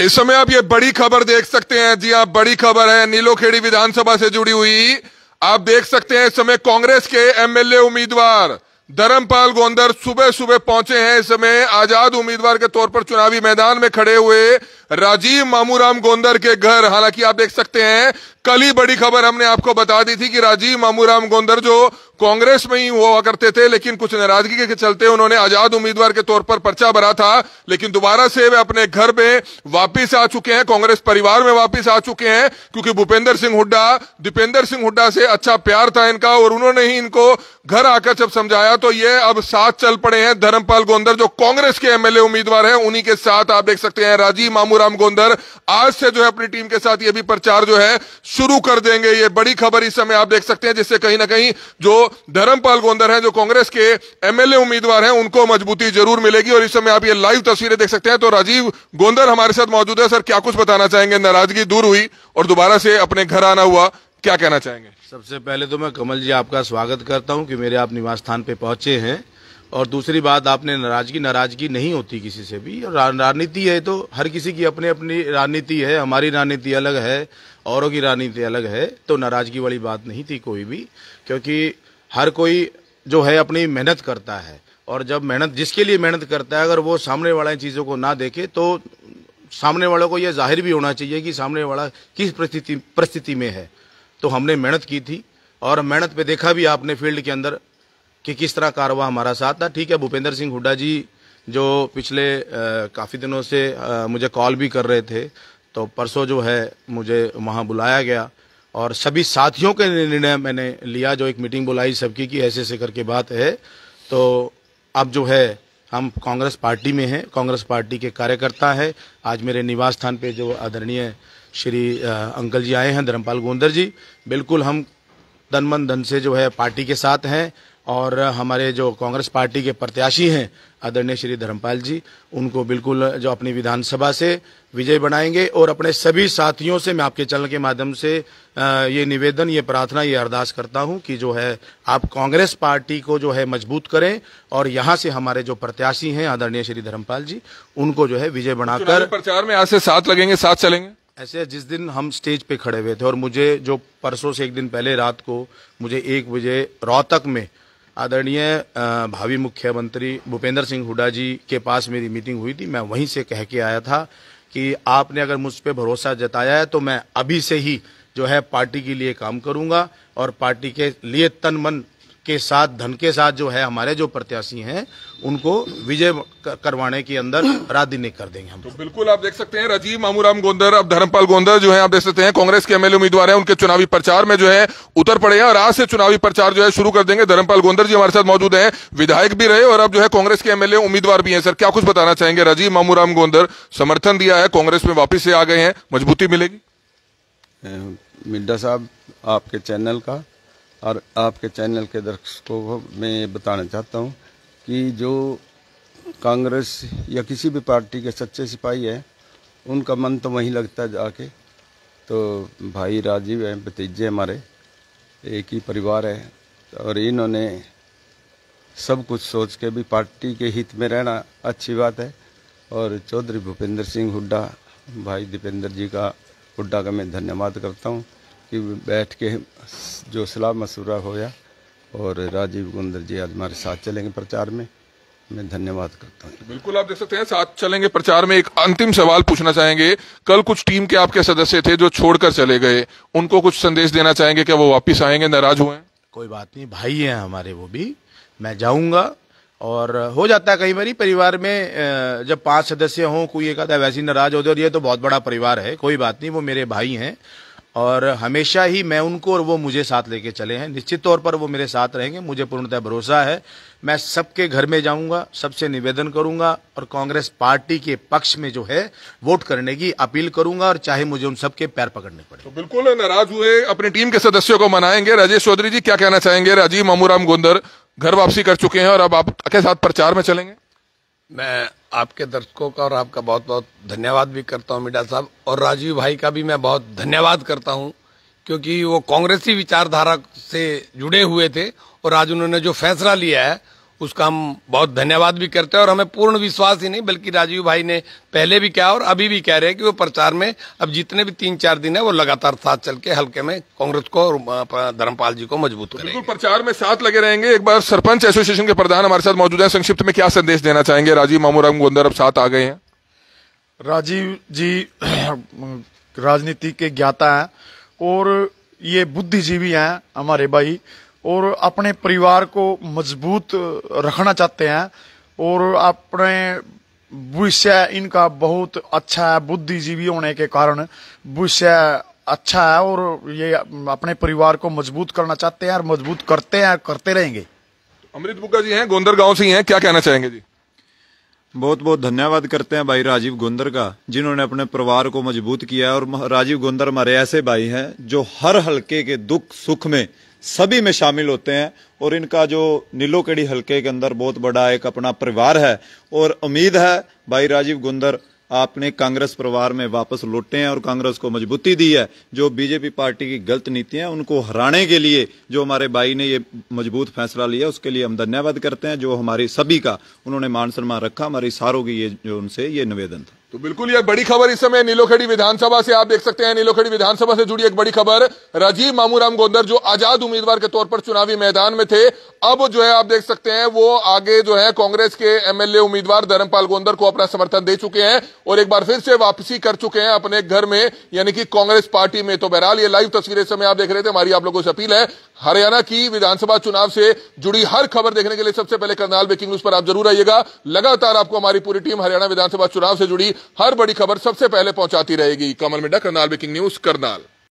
इस समय आप ये बड़ी खबर देख सकते हैं जी आप हाँ, बड़ी खबर है नीलोखेड़ी विधानसभा से जुड़ी हुई आप देख सकते हैं इस समय कांग्रेस के एमएलए उम्मीदवार धर्मपाल गोंदर सुबह सुबह पहुंचे हैं इस समय आजाद उम्मीदवार के तौर पर चुनावी मैदान में खड़े हुए राजीव मामूराम गोंदर के घर हालांकि आप देख सकते हैं कल ही बड़ी खबर हमने आपको बता दी थी कि राजीव मामूराम गोंदर जो कांग्रेस में ही हुआ करते थे लेकिन कुछ नाराजगी के चलते उन्होंने आजाद उम्मीदवार के तौर पर पर्चा भरा था लेकिन दोबारा से वे अपने घर में वापिस आ चुके हैं कांग्रेस परिवार में वापिस आ चुके हैं क्योंकि भूपेंद्र सिंह हुड्डा दीपेंद्र सिंह हुड्डा से अच्छा प्यार था इनका और उन्होंने ही इनको घर आकर जब समझाया तो ये अब साथ चल पड़े हैं धर्मपाल गोंदर जो कांग्रेस के एमएलए उम्मीदवार है उन्हीं के साथ आप देख सकते हैं राजीव मामू बाबूराम गोंदर आज से जो है अपनी टीम के साथ ये भी प्रचार जो है शुरू कर देंगे ये बड़ी खबर इस समय आप देख सकते हैं जिससे कहीं ना कहीं जो धर्मपाल गोंदर है जो कांग्रेस के एमएलए उम्मीदवार हैं उनको मजबूती जरूर मिलेगी और इस समय आप ये लाइव तस्वीरें देख सकते हैं तो राजीव गोंदर हमारे साथ मौजूद है सर क्या कुछ बताना चाहेंगे नाराजगी दूर हुई और दोबारा से अपने घर आना हुआ क्या कहना चाहेंगे सबसे पहले तो मैं कमल जी आपका स्वागत करता हूं कि मेरे आप निवास स्थान पे पहुंचे हैं और दूसरी बात आपने नाराजगी नाराजगी नहीं होती किसी से भी और राजनीति है तो हर किसी की अपनी अपनी राजनीति है हमारी राजनीति अलग है औरों की राजनीति अलग है तो नाराजगी वाली बात नहीं थी कोई भी क्योंकि हर कोई जो है अपनी मेहनत करता है और जब मेहनत जिसके लिए मेहनत करता है अगर वो सामने वाला इन चीज़ों को ना देखे तो सामने वालों को यह जाहिर भी होना चाहिए कि सामने वाला किस परिस्थिति परिस्थिति में है तो हमने मेहनत की थी और मेहनत पे देखा भी आपने फील्ड के अंदर कि किस तरह कारवा हमारा साथ था ठीक है भूपेंद्र सिंह हुड्डा जी जो पिछले काफ़ी दिनों से आ, मुझे कॉल भी कर रहे थे तो परसों जो है मुझे वहाँ बुलाया गया और सभी साथियों के निर्णय मैंने लिया जो एक मीटिंग बुलाई सबकी कि ऐसे ऐसे करके बात है तो अब जो है हम कांग्रेस पार्टी में हैं कांग्रेस पार्टी के कार्यकर्ता हैं आज मेरे निवास स्थान पे जो आदरणीय श्री अंकल जी आए हैं धर्मपाल गोंदर जी बिल्कुल हम धन मन धन से जो है पार्टी के साथ हैं और हमारे जो कांग्रेस पार्टी के प्रत्याशी हैं आदरणीय श्री धर्मपाल जी उनको बिल्कुल जो अपनी विधानसभा से विजय बनाएंगे और अपने सभी साथियों से मैं आपके चैनल के माध्यम से ये निवेदन ये प्रार्थना ये अरदास करता हूं कि जो है आप कांग्रेस पार्टी को जो है मजबूत करें और यहां से हमारे जो प्रत्याशी हैं आदरणीय श्री धर्मपाल जी उनको जो है विजय बनाकर प्रचार में आज से साथ लगेंगे साथ चलेंगे ऐसे जिस दिन हम स्टेज पे खड़े हुए थे और मुझे जो परसों से एक दिन पहले रात को मुझे एक बजे रोहतक में आदरणीय भावी मुख्यमंत्री भूपेंद्र सिंह हुडा जी के पास मेरी मीटिंग हुई थी मैं वहीं से कह के आया था कि आपने अगर मुझ पर भरोसा जताया है तो मैं अभी से ही जो है पार्टी के लिए काम करूंगा और पार्टी के लिए तन मन के साथ धन के साथ जो है हमारे जो प्रत्याशी हैं उनको विजय करवाने के अंदर रात दिन कर देंगे हम तो बिल्कुल आप देख सकते हैं राजीव मामूराम गोंदर अब धर्मपाल गोंदर जो है आप देख सकते हैं कांग्रेस के एमएलए उम्मीदवार हैं उनके चुनावी प्रचार में जो है उतर पड़े हैं और आज से चुनावी प्रचार जो है शुरू कर देंगे धर्मपाल गोंदर जी हमारे साथ मौजूद है विधायक भी रहे और अब जो है कांग्रेस के एमएलए उम्मीदवार भी है सर क्या कुछ बताना चाहेंगे राजीव मामूराम गोंदर समर्थन दिया है कांग्रेस में वापिस से आ गए हैं मजबूती मिलेगी मिड्डा साहब आपके चैनल का और आपके चैनल के दर्शकों को मैं बताना चाहता हूँ कि जो कांग्रेस या किसी भी पार्टी के सच्चे सिपाही हैं उनका मन तो वहीं लगता है जाके तो भाई राजीव हैं भतीजे हमारे एक ही परिवार है और इन्होंने सब कुछ सोच के भी पार्टी के हित में रहना अच्छी बात है और चौधरी भूपेंद्र सिंह हुड्डा भाई दीपेंद्र जी का हुड्डा का मैं धन्यवाद करता हूँ कि बैठ के जो सलाह मशूरा होया और राजीव गुंदर जी आज हमारे साथ चलेंगे प्रचार में मैं धन्यवाद करता हूँ बिल्कुल आप देख सकते हैं साथ चलेंगे प्रचार में एक अंतिम सवाल पूछना चाहेंगे कल कुछ टीम के आपके सदस्य थे जो छोड़कर चले गए उनको कुछ संदेश देना चाहेंगे क्या वो वापिस आएंगे नाराज हुए कोई बात नहीं भाई हैं हमारे वो भी मैं जाऊंगा और हो जाता है कई बार परिवार में जब पांच सदस्य हों कोई एक आधा वैसे नाराज होते और ये तो बहुत बड़ा परिवार है कोई बात नहीं वो मेरे भाई हैं और हमेशा ही मैं उनको और वो मुझे साथ लेके चले हैं निश्चित तौर पर वो मेरे साथ रहेंगे मुझे पूर्णतः भरोसा है मैं सबके घर में जाऊंगा सबसे निवेदन करूंगा और कांग्रेस पार्टी के पक्ष में जो है वोट करने की अपील करूंगा और चाहे मुझे उन सबके पैर पकड़ने पड़े तो बिल्कुल नाराज हुए अपनी टीम के सदस्यों को मनाएंगे राजेश चौधरी जी क्या कहना चाहेंगे राजीव मामूराम गोंदर घर वापसी कर चुके हैं और अब आपके साथ प्रचार में चलेंगे मैं आपके दर्शकों का और आपका बहुत बहुत धन्यवाद भी करता हूं मिडा साहब और राजीव भाई का भी मैं बहुत धन्यवाद करता हूं क्योंकि वो कांग्रेसी विचारधारा से जुड़े हुए थे और आज उन्होंने जो फैसला लिया है उसका हम बहुत धन्यवाद भी करते हैं और हमें पूर्ण विश्वास ही नहीं बल्कि राजीव भाई ने पहले भी कहा और अभी भी कह रहे हैं कि वो प्रचार में अब जितने भी तीन चार दिन है वो लगातार साथ चल के हल्के में कांग्रेस को और धर्मपाल जी को मजबूत तो बिल्कुल प्रचार में साथ लगे रहेंगे एक बार सरपंच एसोसिएशन के प्रधान हमारे साथ मौजूद है संक्षिप्त में क्या संदेश देना चाहेंगे राजीव मामूराम गोंदर अब साथ आ गए हैं राजीव जी राजनीति के ज्ञाता है और ये बुद्धिजीवी हैं हमारे भाई और अपने परिवार को मजबूत रखना चाहते हैं और अपने भविष्य इनका बहुत अच्छा है बुद्धिजीवी होने के कारण भविष्य अच्छा है और ये अपने परिवार को मजबूत करना चाहते हैं और मजबूत करते हैं करते रहेंगे अमृत बुग्गा जी हैं गोंदर गांव से ही हैं क्या कहना चाहेंगे जी बहुत बहुत धन्यवाद करते हैं भाई राजीव गोंदर का जिन्होंने अपने परिवार को मजबूत किया और राजीव गोंदर हमारे ऐसे भाई हैं जो हर हल्के के दुख सुख में सभी में शामिल होते हैं और इनका जो नीलोकेड़ी हलके के अंदर बहुत बड़ा एक अपना परिवार है और उम्मीद है भाई राजीव गुंदर आपने कांग्रेस परिवार में वापस लौटे हैं और कांग्रेस को मजबूती दी है जो बीजेपी पार्टी की गलत नीतियां उनको हराने के लिए जो हमारे भाई ने ये मजबूत फैसला लिया उसके लिए हम धन्यवाद करते हैं जो हमारी सभी का उन्होंने मान सम्मान रखा हमारी सारों की ये जो उनसे ये निवेदन था तो बिल्कुल यह बड़ी खबर इस समय नीलोखड़ी विधानसभा से आप देख सकते हैं नीलोखड़ी विधानसभा से जुड़ी एक बड़ी खबर राजीव मामूराम गोंदर जो आजाद उम्मीदवार के तौर पर चुनावी मैदान में थे अब जो है आप देख सकते हैं वो आगे जो है कांग्रेस के एमएलए उम्मीदवार धर्मपाल गोंदर को अपना समर्थन दे चुके हैं और एक बार फिर से वापसी कर चुके हैं अपने घर में यानी कि कांग्रेस पार्टी में तो बहरहाल ये लाइव तस्वीरें समय आप देख रहे थे हमारी आप लोगों से अपील है हरियाणा की विधानसभा चुनाव से जुड़ी हर खबर देखने के लिए सबसे पहले करनाल ब्रेकिंग न्यूज पर आप जरूर आइएगा लगातार आपको हमारी पूरी टीम हरियाणा विधानसभा चुनाव से जुड़ी हर बड़ी खबर सबसे पहले पहुंचाती रहेगी कमल मिड्डा करनाल ब्रेकिंग न्यूज करनाल